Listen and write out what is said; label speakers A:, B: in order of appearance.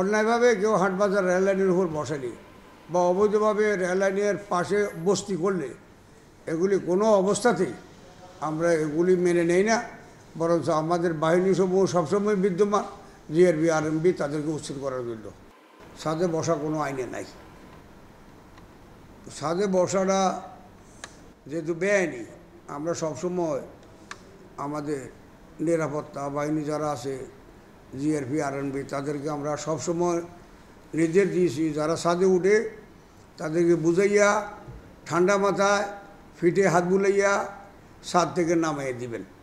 A: অন্যায়ভাবে কেউ হাটবাজার রেললাইনের উপর বসেনি বা অবৈধভাবে রেললাইনের পাশে বস্তি করলে এগুলি কোনো অবস্থাতেই আমরা এগুলি মেনে নেই না বরঞ্চ আমাদের বাহিনীসমূহ সবসময় বিদ্যমান জিআরবি আরএমবি তাদেরকে উচ্ছেদ করার জন্য সাদে বসা কোনো আইনে নাই সাদে বসাটা যেহেতু বেআইনি আমরা সবসময় আমাদের নিরাপত্তা বাহিনী যারা আছে জিআরপি আরএনবি তাদেরকে আমরা সবসময় নির্দেশ দিয়েছি যারা সাদে উঠে তাদেরকে বুঝাইয়া ঠান্ডা মাথায় ফিটে হাত বুলাইয়া সাদ থেকে নামাইয়ে দিবেন